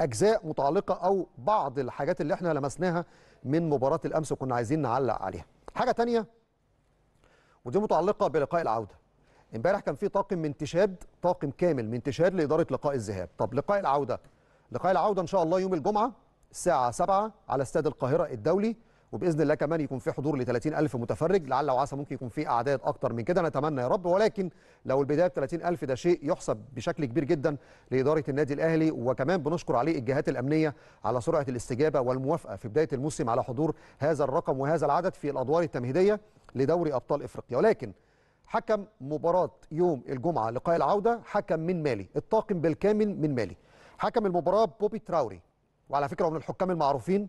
اجزاء متعلقه او بعض الحاجات اللي احنا لمسناها من مباراه الامس وكنا عايزين نعلق عليها حاجه تانية ودي متعلقه بلقاء العوده امبارح كان في طاقم من تشاد طاقم كامل من تشاد لاداره لقاء الذهاب طب لقاء العوده لقاء العوده ان شاء الله يوم الجمعه الساعه 7 على استاد القاهره الدولي وباذن الله كمان يكون في حضور ل 30000 متفرج لعل وعسى ممكن يكون في اعداد اكتر من كده نتمنى يا رب ولكن لو البدايه ب 30000 ده شيء يحسب بشكل كبير جدا لاداره النادي الاهلي وكمان بنشكر عليه الجهات الامنيه على سرعه الاستجابه والموافقه في بدايه الموسم على حضور هذا الرقم وهذا العدد في الادوار التمهيديه لدوري ابطال افريقيا ولكن حكم مباراة يوم الجمعة لقاء العودة حكم من مالي الطاقم بالكامل من مالي حكم المباراة بوبي تراوري وعلى فكرة من الحكام المعروفين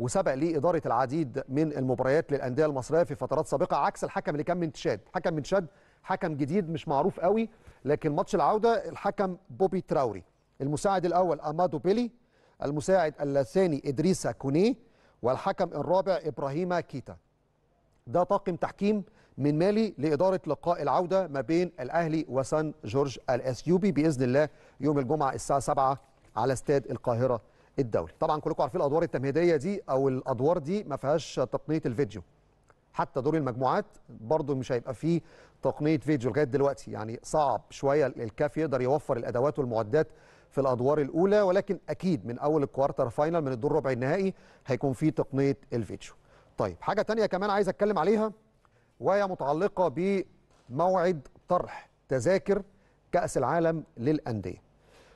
وسبق ليه إدارة العديد من المباريات للأندية المصرية في فترات سابقة عكس الحكم اللي كان من تشاد حكم من تشاد حكم جديد مش معروف قوي لكن ماتش العودة الحكم بوبي تراوري المساعد الأول أمادو بيلي المساعد الثاني إدريسا كوني والحكم الرابع إبراهيم كيتا ده طاقم تحكيم من مالي لإدارة لقاء العودة ما بين الأهلي وسان جورج الأثيوبي بإذن الله يوم الجمعة الساعة 7 على استاد القاهرة الدولي طبعا كلكم عارفين الادوار التمهيديه دي او الادوار دي ما فيهاش تقنيه الفيديو حتى دور المجموعات برضو مش هيبقى فيه تقنيه فيديو لغايه دلوقتي يعني صعب شويه الكاف يقدر يوفر الادوات والمعدات في الادوار الاولى ولكن اكيد من اول الكوارتر فاينل من الدور ربع النهائي هيكون فيه تقنيه الفيديو طيب حاجه تانية كمان عايز اتكلم عليها وهي متعلقه بموعد طرح تذاكر كاس العالم للانديه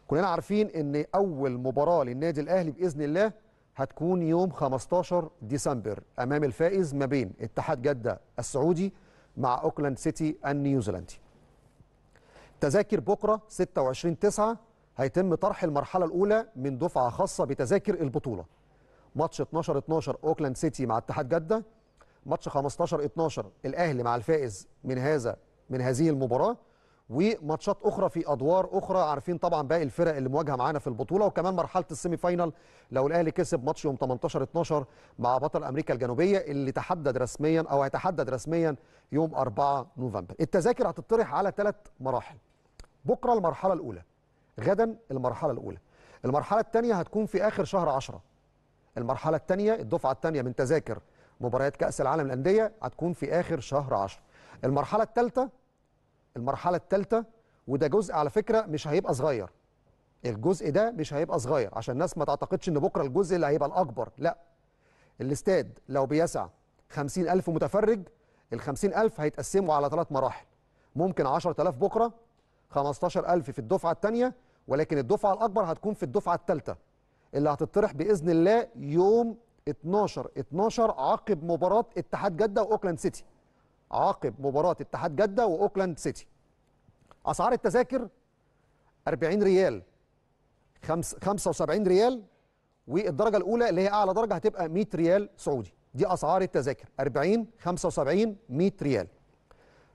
كلنا عارفين ان اول مباراه للنادي الاهلي باذن الله هتكون يوم 15 ديسمبر امام الفائز ما بين اتحاد جده السعودي مع اوكلاند سيتي النيوزيلندي تذاكر بكره 26 9 هيتم طرح المرحله الاولى من دفعه خاصه بتذاكر البطوله ماتش 12 12 اوكلاند سيتي مع اتحاد جده ماتش 15 12 الاهلي مع الفائز من هذا من هذه المباراه وماتشات اخرى في ادوار اخرى عارفين طبعا باقي الفرق اللي مواجهه معانا في البطوله وكمان مرحله السيمي فاينل لو الاهلي كسب ماتش يوم 18 12 مع بطل امريكا الجنوبيه اللي تحدد رسميا او هيتحدد رسميا يوم 4 نوفمبر التذاكر هتطرح على ثلاث مراحل بكره المرحله الاولى غدا المرحله الاولى المرحله الثانيه هتكون في اخر شهر 10 المرحله الثانيه الدفعه الثانيه من تذاكر مباريات كاس العالم للانديه هتكون في اخر شهر 10 المرحله الثالثه المرحله الثالثه وده جزء على فكره مش هيبقى صغير الجزء ده مش هيبقى صغير عشان الناس ما تعتقدش ان بكره الجزء اللي هيبقى الاكبر لا الاستاد لو بيسع 50000 متفرج ال 50000 هيتقسموا على ثلاث مراحل ممكن 10000 بكره 15000 في الدفعه الثانيه ولكن الدفعه الاكبر هتكون في الدفعه الثالثه اللي هتطرح باذن الله يوم 12 12 عقب مباراه اتحاد جده واوكلاند سيتي عقب مباراه اتحاد جده واوكلاند سيتي اسعار التذاكر 40 ريال 75 ريال والدرجه الاولى اللي هي اعلى درجه هتبقى 100 ريال سعودي دي اسعار التذاكر 40 75 100 ريال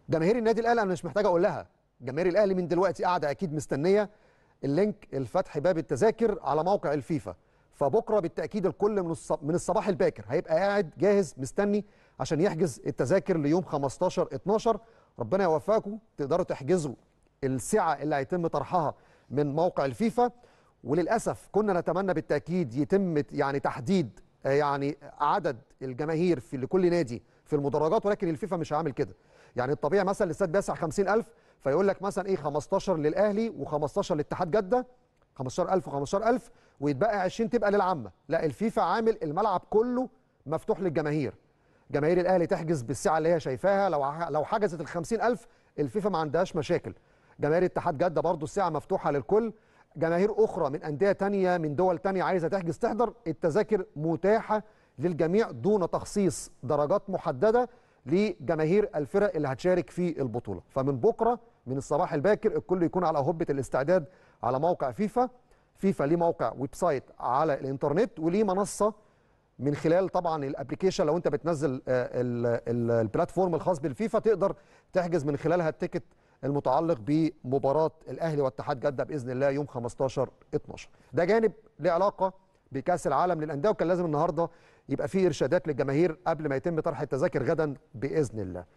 جماهير النادي الاهلي انا مش محتاج اقول لها جماهير الاهلي من دلوقتي قاعده اكيد مستنيه اللينك الفتح باب التذاكر على موقع الفيفا فبكره بالتاكيد الكل من الصباح الباكر هيبقى قاعد جاهز مستني عشان يحجز التذاكر ليوم 15 12 ربنا يوفقكم تقدروا تحجزوا السعه اللي هيتم طرحها من موقع الفيفا وللاسف كنا نتمنى بالتاكيد يتم يعني تحديد آه، يعني عدد الجماهير في لكل نادي في المدرجات ولكن الفيفا مش عامل كده يعني الطبيعي مثلا الاستاد بيسع 50000 فيقول لك مثلا ايه 15 للاهلي و15 لاتحاد جده 15000 و15000 ويتبقى 20 تبقى للعامه لا الفيفا عامل الملعب كله مفتوح للجماهير جماهير الاهلي تحجز بالسعه اللي هي شايفاها لو لو حجزت ال 50000 الفيفا ما عندهاش مشاكل جماهير اتحاد جده برضو السعه مفتوحه للكل جماهير اخرى من انديه تانية من دول تانية عايزه تحجز تحضر التذاكر متاحه للجميع دون تخصيص درجات محدده لجماهير الفرق اللي هتشارك في البطوله فمن بكره من الصباح الباكر الكل يكون على هبه الاستعداد على موقع فيفا فيفا ليه موقع ويب سايت على الانترنت وليه منصه من خلال طبعا الابلكيشن لو انت بتنزل آه، البلاتفورم الخاص بالفيفا تقدر تحجز من خلالها التيكت المتعلق بمباراه الاهلي واتحاد جده باذن الله يوم 15 12 ده جانب له علاقه بكاس العالم للانديه وكان لازم النهارده يبقى فيه ارشادات للجماهير قبل ما يتم طرح التذاكر غدا باذن الله